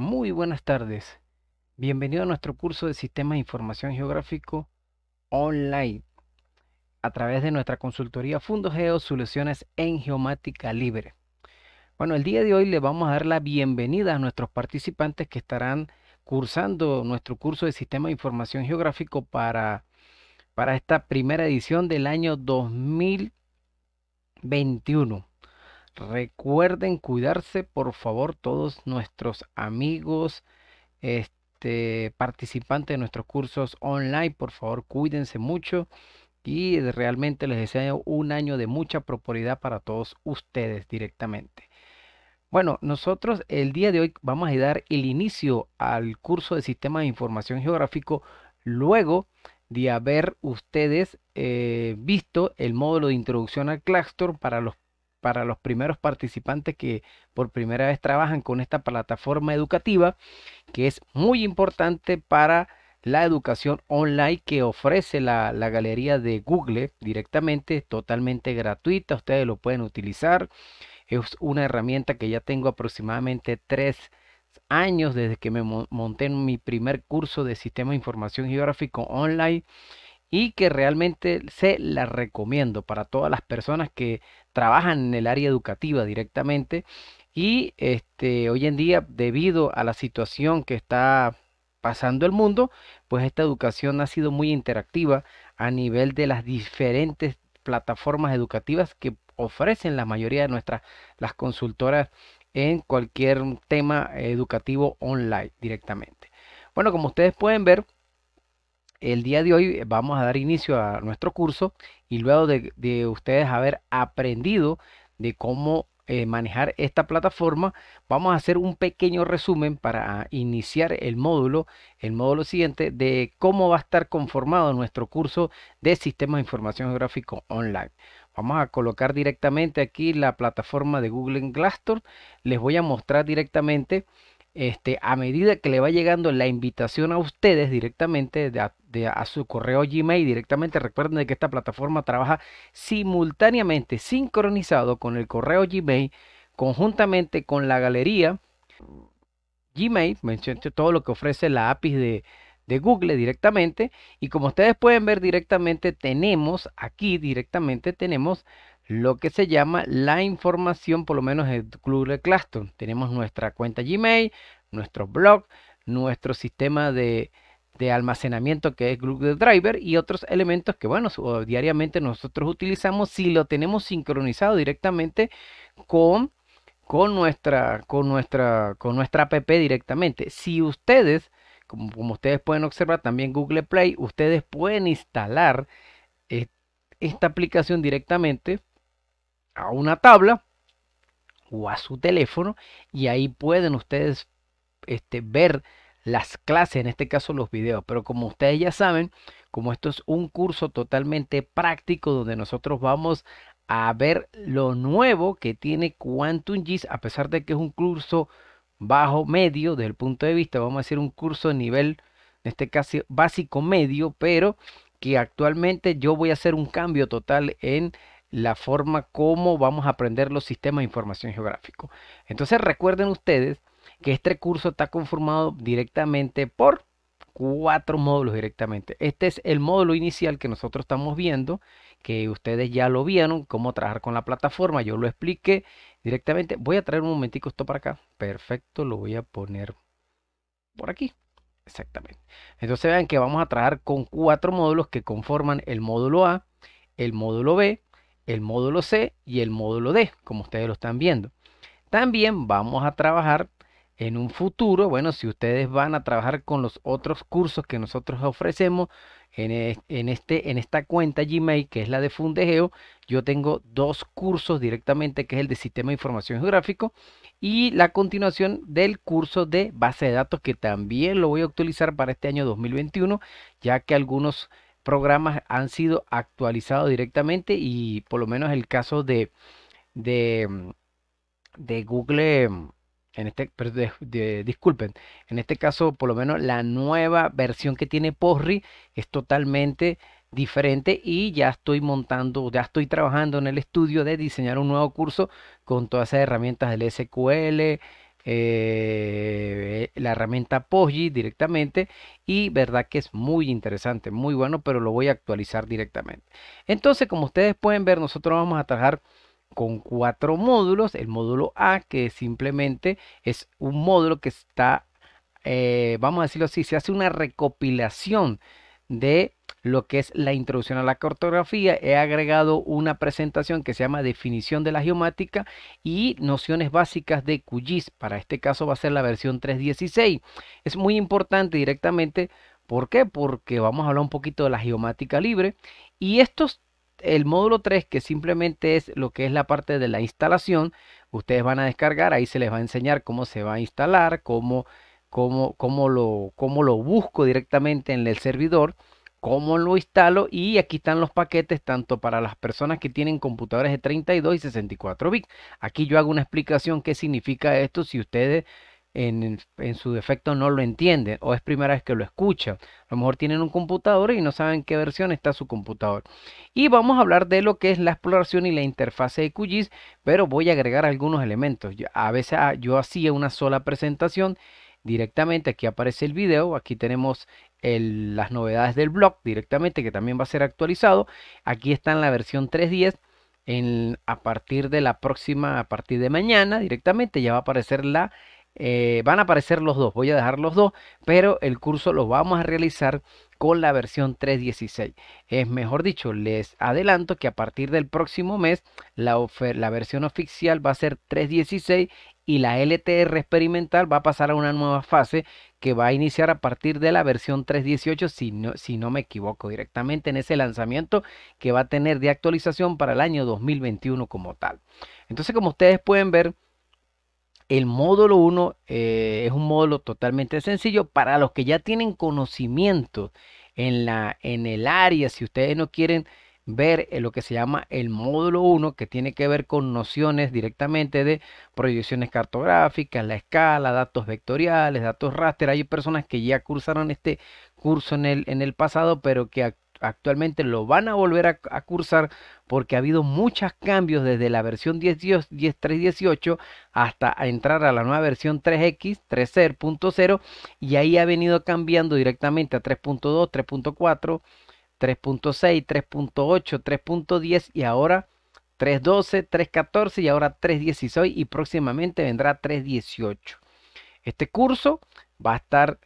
Muy buenas tardes. Bienvenido a nuestro curso de Sistema de Información Geográfico online a través de nuestra consultoría Fundo Geo Soluciones en Geomática Libre. Bueno, el día de hoy le vamos a dar la bienvenida a nuestros participantes que estarán cursando nuestro curso de Sistema de Información Geográfico para, para esta primera edición del año 2021. Recuerden cuidarse, por favor, todos nuestros amigos, este, participantes de nuestros cursos online, por favor, cuídense mucho y realmente les deseo un año de mucha prosperidad para todos ustedes directamente. Bueno, nosotros el día de hoy vamos a dar el inicio al curso de sistema de Información Geográfico luego de haber ustedes eh, visto el módulo de introducción al Claxtor para los para los primeros participantes que por primera vez trabajan con esta plataforma educativa, que es muy importante para la educación online que ofrece la, galería de Google directamente, totalmente gratuita, ustedes lo pueden utilizar. Es una herramienta que ya tengo aproximadamente tres años desde que me monté en mi primer curso de sistema de información geográfico online y que realmente se la recomiendo para todas las personas que trabajan en el área educativa directamente y este, hoy en día, debido a la situación que está pasando el mundo, pues esta educación ha sido muy interactiva a nivel de las diferentes plataformas educativas que ofrecen la mayoría de nuestras las consultoras en cualquier tema educativo online directamente. Bueno, como ustedes pueden ver, el día de hoy vamos a dar inicio a nuestro curso y luego de, ustedes haber aprendido de cómo eh, manejar esta plataforma, vamos a hacer un pequeño resumen para iniciar el módulo, el módulo siguiente de cómo va a estar conformado nuestro curso de sistemas de información geográfico online. Vamos a colocar directamente aquí la plataforma de Google en Glassdoor. Les voy a mostrar directamente este, a medida que le va llegando la invitación a ustedes directamente de a, su correo Gmail directamente, recuerden que esta plataforma trabaja simultáneamente, sincronizado con el correo Gmail, conjuntamente con la galería Gmail, todo lo que ofrece la API de, de Google directamente. Y como ustedes pueden ver directamente, tenemos aquí directamente, tenemos lo que se llama la información, por lo menos el Google de Tenemos nuestra cuenta Gmail, nuestro blog, nuestro sistema de, almacenamiento que es Google Driver y otros elementos que, bueno, diariamente nosotros utilizamos si lo tenemos sincronizado directamente con, con, nuestra, con, nuestra, con nuestra app directamente. Si ustedes, como, ustedes pueden observar también Google Play, ustedes pueden instalar eh, esta aplicación directamente a una tabla o a su teléfono y ahí pueden ustedes este, ver las clases, en este caso los videos. Pero como ustedes ya saben, como esto es un curso totalmente práctico donde nosotros vamos a ver lo nuevo que tiene Quantum Gis, a pesar de que es un curso bajo medio desde el punto de vista, vamos a hacer un curso de nivel, en este caso básico medio, pero que actualmente yo voy a hacer un cambio total en la forma como vamos a aprender los sistemas de información geográfico. Entonces recuerden ustedes que este curso está conformado directamente por cuatro módulos directamente. Este es el módulo inicial que nosotros estamos viendo, que ustedes ya lo vieron, cómo trabajar con la plataforma, yo lo expliqué directamente. Voy a traer un momentico esto para acá. Perfecto, lo voy a poner por aquí. Exactamente. Entonces vean que vamos a trabajar con cuatro módulos que conforman el módulo A, el módulo B, el módulo C y el módulo D, como ustedes lo están viendo. También vamos a trabajar en un futuro, bueno, si ustedes van a trabajar con los otros cursos que nosotros ofrecemos e, en, este, en esta cuenta Gmail, que es la de Fundegeo, yo tengo dos cursos directamente, que es el de Sistema de Información Geográfico y la continuación del curso de base de datos, que también lo voy a actualizar para este año 2021, ya que algunos programas han sido actualizados directamente y por lo menos el caso de, de, Google, en este, disculpen, en este caso por lo menos la nueva versión que tiene Porri es totalmente diferente y ya estoy montando, ya estoy trabajando en el estudio de diseñar un nuevo curso con todas esas herramientas del SQL, eh, la herramienta Poggi directamente y verdad que es muy interesante, muy bueno, pero lo voy a actualizar directamente. Entonces, como ustedes pueden ver, nosotros vamos a trabajar con cuatro módulos. El módulo A, que simplemente es un módulo que está, eh, vamos a decirlo así, se hace una recopilación de lo que es la introducción a la cartografía. He agregado una presentación que se llama Definición de la geomática y nociones básicas de QGIS. Para este caso va a ser la versión 3.16. Es muy importante directamente. ¿Por qué? Porque vamos a hablar un poquito de la geomática libre y estos el módulo 3, que simplemente es lo que es la parte de la instalación, ustedes van a descargar, ahí se les va a enseñar cómo se va a instalar, cómo, cómo, cómo, lo, cómo lo busco directamente en el servidor cómo lo instalo y aquí están los paquetes tanto para las personas que tienen computadores de 32 y 64 bits. Aquí yo hago una explicación qué significa esto si ustedes en, su defecto no lo entienden o es primera vez que lo escuchan. A lo mejor tienen un computador y no saben qué versión está su computador. Y vamos a hablar de lo que es la exploración y la interfase de QGIS, pero voy a agregar algunos elementos. a veces ah, yo hacía una sola presentación directamente. Aquí aparece el video, aquí tenemos las novedades del blog directamente, que también va a ser actualizado. Aquí está en la versión 3.10. En, a partir de la próxima, a partir de mañana directamente, ya va a aparecer la eh, van a aparecer los dos, voy a dejar los dos, pero el curso lo vamos a realizar con la versión 3.16. Es mejor dicho, les adelanto que a partir del próximo mes la, la versión oficial va a ser 3.16 y la LTR experimental va a pasar a una nueva fase que va a iniciar a partir de la versión 3.18, si no, si no me equivoco, directamente en ese lanzamiento que va a tener de actualización para el año 2021 como tal. Entonces, como ustedes pueden ver, el módulo 1 eh, es un módulo totalmente sencillo para los que ya tienen conocimiento en, la, en el área, si ustedes no quieren ver eh, lo que se llama el módulo 1, que tiene que ver con nociones directamente de proyecciones cartográficas, la escala, datos vectoriales, datos raster. Hay personas que ya cursaron este curso en el, en el pasado, pero que actualmente lo van a volver a, cursar porque ha habido muchos cambios desde la versión 10.3.18 10, hasta entrar a la nueva versión 3X 3.0 y ahí ha venido cambiando directamente a 3.2, 3.4 3.6, 3.8, 3.10 y ahora 3.12, 3.14 y ahora 3.16 y próximamente vendrá 3.18. Este curso va a estar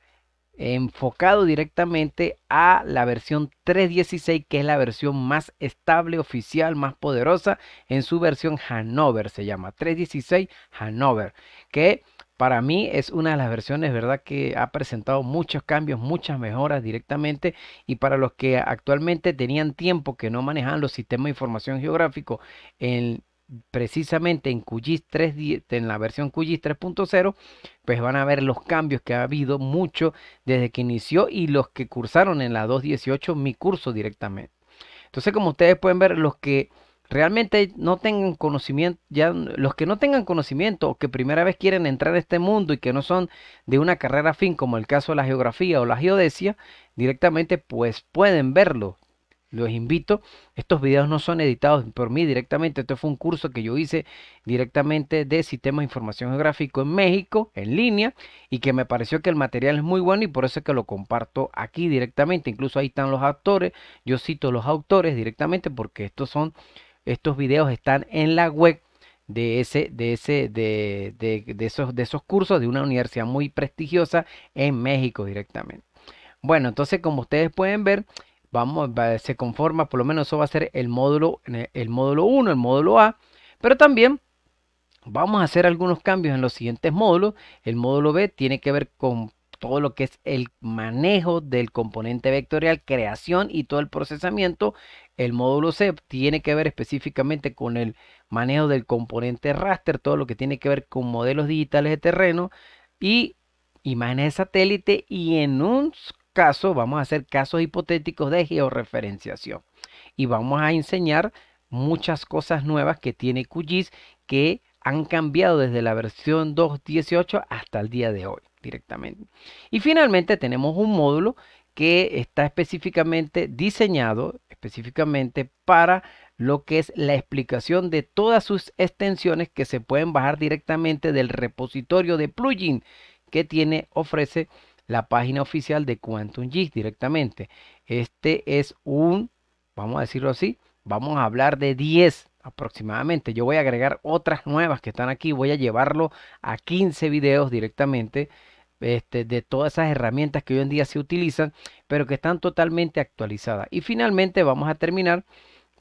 enfocado directamente a la versión 3.16 que es la versión más estable, oficial, más poderosa en su versión Hanover se llama 3.16 Hanover que para mí es una de las versiones, ¿verdad? Que ha presentado muchos cambios, muchas mejoras directamente y para los que actualmente tenían tiempo que no manejaban los sistemas de información geográfico en precisamente en QGIS 3, en la versión QGIS 3.0, pues van a ver los cambios que ha habido mucho desde que inició y los que cursaron en la 2.18 mi curso directamente. Entonces, como ustedes pueden ver, los que realmente no tengan conocimiento, ya los que no tengan conocimiento o que primera vez quieren entrar a este mundo y que no son de una carrera fin, como el caso de la geografía o la geodesia, directamente pues pueden verlo. Los invito, estos videos no son editados por mí directamente, esto fue un curso que yo hice directamente de Sistema de información geográfico en México, en línea, y que me pareció que el material es muy bueno y por eso es que lo comparto aquí directamente, incluso ahí están los autores, yo cito los autores directamente porque estos son estos videos están en la web de ese, de ese, de, esos, de esos cursos de una universidad muy prestigiosa en México directamente. Bueno, entonces como ustedes pueden ver, vamos, se conforma, por lo menos eso va a ser el módulo, el módulo 1, el módulo A, pero también vamos a hacer algunos cambios en los siguientes módulos. El módulo B tiene que ver con todo lo que es el manejo del componente vectorial, creación y todo el procesamiento el módulo C tiene que ver específicamente con el manejo del componente raster, todo lo que tiene que ver con modelos digitales de terreno y imágenes de satélite y en un caso vamos a hacer casos hipotéticos de georreferenciación y vamos a enseñar muchas cosas nuevas que tiene QGIS que han cambiado desde la versión 2.18 hasta el día de hoy directamente. Y finalmente tenemos un módulo que está específicamente diseñado específicamente para lo que es la explicación de todas sus extensiones que se pueden bajar directamente del repositorio de plugin que tiene ofrece la página oficial de Quantum G directamente. Este es un, vamos a decirlo así, vamos a hablar de 10 aproximadamente. Yo voy a agregar otras nuevas que están aquí, voy a llevarlo a 15 videos directamente este, de todas esas herramientas que hoy en día se utilizan, pero que están totalmente actualizadas. Y finalmente vamos a terminar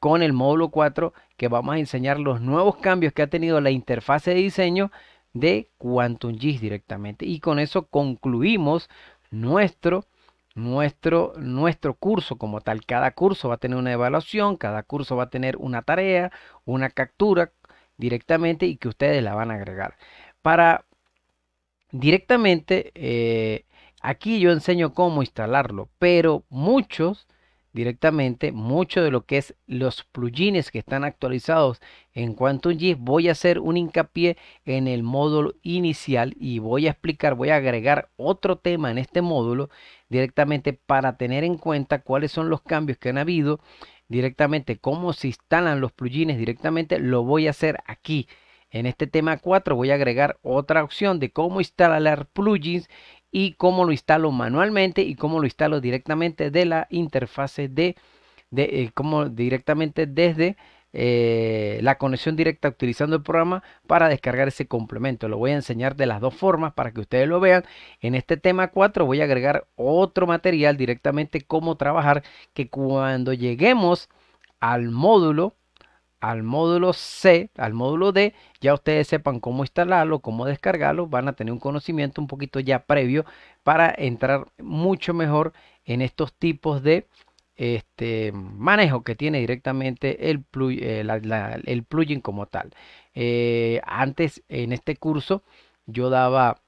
con el módulo 4 que vamos a enseñar los nuevos cambios que ha tenido la interfase de diseño de Quantum GIS directamente. Y con eso concluimos nuestro nuestro, nuestro curso como tal. Cada curso va a tener una evaluación, cada curso va a tener una tarea, una captura directamente y que ustedes la van a agregar. Para directamente eh, aquí yo enseño cómo instalarlo, pero muchos directamente, mucho de lo que es los plugins que están actualizados en Quantum GIS. voy a hacer un hincapié en el módulo inicial y voy a explicar, voy a agregar otro tema en este módulo directamente para tener en cuenta cuáles son los cambios que han habido directamente, cómo se instalan los plugins directamente, lo voy a hacer aquí en este tema 4 voy a agregar otra opción de cómo instalar plugins y cómo lo instalo manualmente y cómo lo instalo directamente de la interfase de, eh, directamente desde eh, la conexión directa utilizando el programa para descargar ese complemento. Lo voy a enseñar de las dos formas para que ustedes lo vean. En este tema 4 voy a agregar otro material directamente cómo trabajar que cuando lleguemos al módulo al módulo C, al módulo D, ya ustedes sepan cómo instalarlo, cómo descargarlo, van a tener un conocimiento un poquito ya previo para entrar mucho mejor en estos tipos de este manejo que tiene directamente el, eh, plugin como tal. Eh, antes en este curso yo daba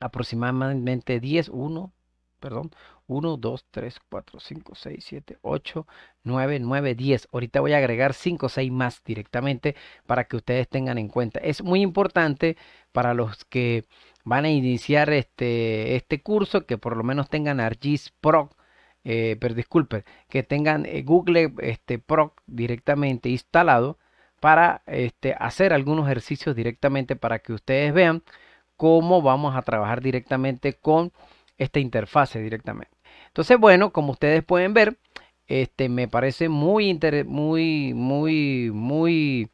aproximadamente 10, 1, perdón, 1, 2, 3, 4, 5, 6, 7, 8, 9, 9, 10. Ahorita voy a agregar 5 o 6 más directamente para que ustedes tengan en cuenta. Es muy importante para los que van a iniciar este, este curso que por lo menos tengan ArcGIS Pro. Eh, pero disculpen, que tengan eh, Google este, Pro directamente instalado para este, hacer algunos ejercicios directamente para que ustedes vean cómo vamos a trabajar directamente con esta interfase directamente. Entonces, bueno, como ustedes pueden ver, este, me parece muy, muy, muy, muy,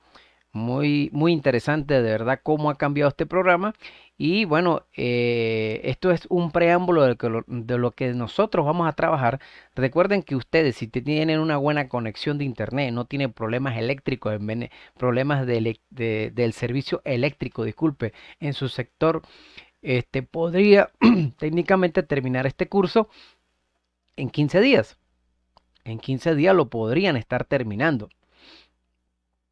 muy, muy interesante de verdad cómo ha cambiado este programa. Y bueno, eh, esto es un preámbulo de lo, que nosotros vamos a trabajar. Recuerden que ustedes, si tienen una buena conexión de internet, no tienen problemas eléctricos, problemas del servicio eléctrico, disculpe, en su sector, este, podría técnicamente terminar este curso en 15 días. En 15 días lo podrían estar terminando.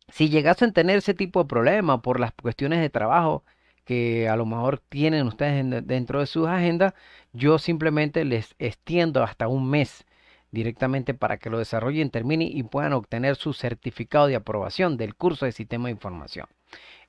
Si llegasen a tener ese tipo de problema por las cuestiones de trabajo que a lo mejor tienen ustedes dentro de sus agendas, yo simplemente les extiendo hasta un mes directamente para que lo desarrollen, terminen y puedan obtener su certificado de aprobación del curso de sistema de información.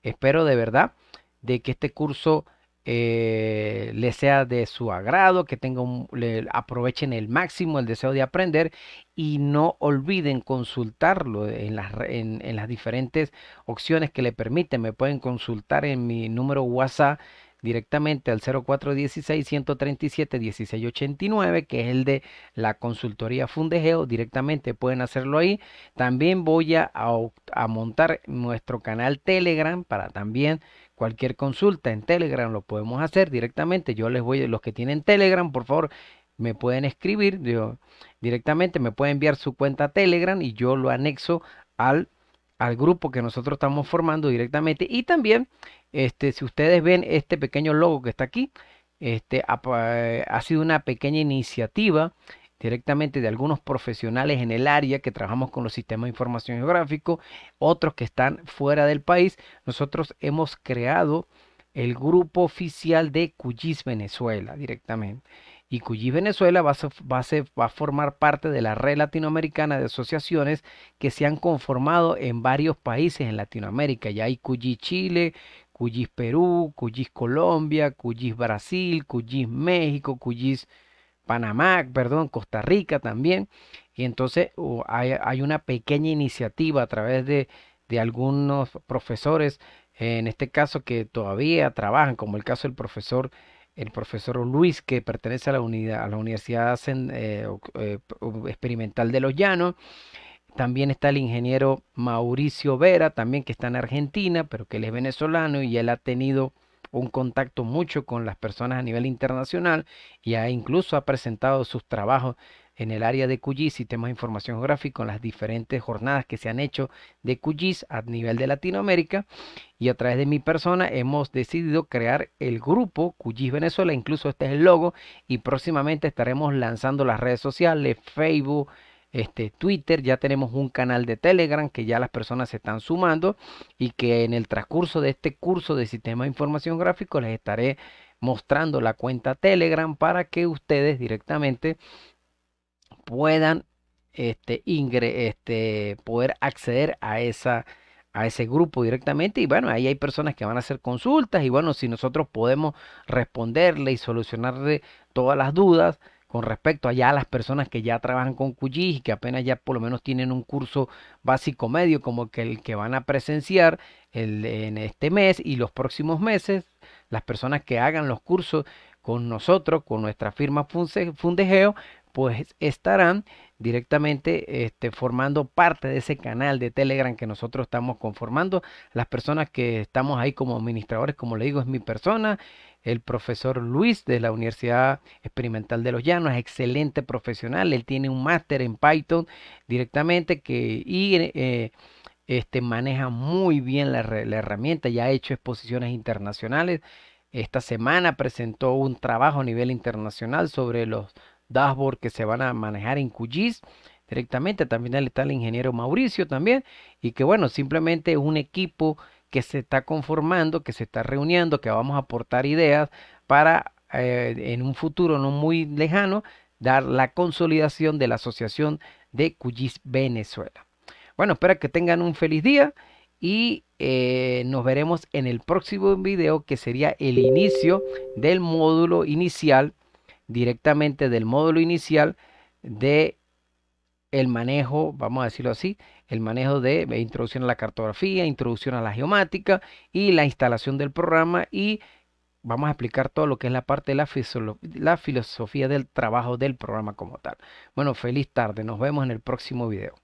Espero de verdad de que este curso eh, le sea de su agrado, que tenga le aprovechen el máximo el deseo de aprender y no olviden consultarlo en las, diferentes opciones que le permiten. Me pueden consultar en mi número WhatsApp directamente al 0416-137-1689, que es el de la consultoría Fundegeo. Directamente pueden hacerlo ahí. También voy a, a, montar nuestro canal Telegram para también cualquier consulta en Telegram lo podemos hacer directamente. Yo les voy, los que tienen Telegram, por favor, me pueden escribir yo, directamente, me pueden enviar su cuenta Telegram y yo lo anexo al, al grupo que nosotros estamos formando directamente. Y también, este, si ustedes ven este pequeño logo que está aquí, este, eh, ha sido una pequeña iniciativa directamente de algunos profesionales en el área que trabajamos con los sistemas de información geográfico, otros que están fuera del país, nosotros hemos creado el grupo oficial de Cuyis Venezuela directamente. Y Cuyis Venezuela va a, formar parte de la red latinoamericana de asociaciones que se han conformado en varios países en Latinoamérica. Ya hay Cuyis Chile, Cuyis Perú, Cuyis Colombia, Cuyis Brasil, Cuyis México, QGIS... Panamá, perdón, Costa Rica también. Y entonces hay, una pequeña iniciativa a través de, algunos profesores, en este caso que todavía trabajan, como el caso del profesor el profesor Luis, que pertenece a la, a la Universidad eh, eh, Experimental de Los Llanos. También está el ingeniero Mauricio Vera, también que está en Argentina, pero que él es venezolano y él ha tenido un contacto mucho con las personas a nivel internacional y ha, incluso ha presentado sus trabajos en el área de y temas de información geográfica, en las diferentes jornadas que se han hecho de QGIS a nivel de Latinoamérica. Y a través de mi persona hemos decidido crear el grupo QGIS Venezuela, incluso este es el logo, y próximamente estaremos lanzando las redes sociales, Facebook, este, Twitter, ya tenemos un canal de Telegram que ya las personas se están sumando y que en el transcurso de este curso de sistema de información gráfico les estaré mostrando la cuenta Telegram para que ustedes directamente puedan este, este, poder acceder a esa a ese grupo directamente y bueno, ahí hay personas que van a hacer consultas y bueno, si nosotros podemos responderle y solucionarle todas las dudas, con respecto allá a las personas que ya trabajan con QGIS y que apenas ya por lo menos tienen un curso básico medio como que el que van a presenciar en este mes y los próximos meses, las personas que hagan los cursos con nosotros, con nuestra firma Fundegeo, pues estarán directamente este, formando parte de ese canal de Telegram que nosotros estamos conformando. Las personas que estamos ahí como administradores, como le digo, es mi persona el profesor Luis de la Universidad Experimental de Los Llanos, excelente profesional, él tiene un máster en Python directamente que, y eh, este, maneja muy bien la, herramienta, ya ha hecho exposiciones internacionales. Esta semana presentó un trabajo a nivel internacional sobre los dashboards que se van a manejar en QGIS directamente. También está el ingeniero Mauricio también. Y que bueno, simplemente es un equipo que se está conformando, que se está reuniendo, que vamos a aportar ideas para eh, en un futuro no muy lejano dar la consolidación de la Asociación de Cuyis Venezuela. Bueno, espero que tengan un feliz día y eh, nos veremos en el próximo video que sería el inicio del módulo inicial, directamente del módulo inicial de el manejo, vamos a decirlo así, el manejo de introducción a la cartografía, introducción a la geomática y la instalación del programa y vamos a explicar todo lo que es la parte de la, filosofía del trabajo del programa como tal. Bueno, feliz tarde, nos vemos en el próximo video.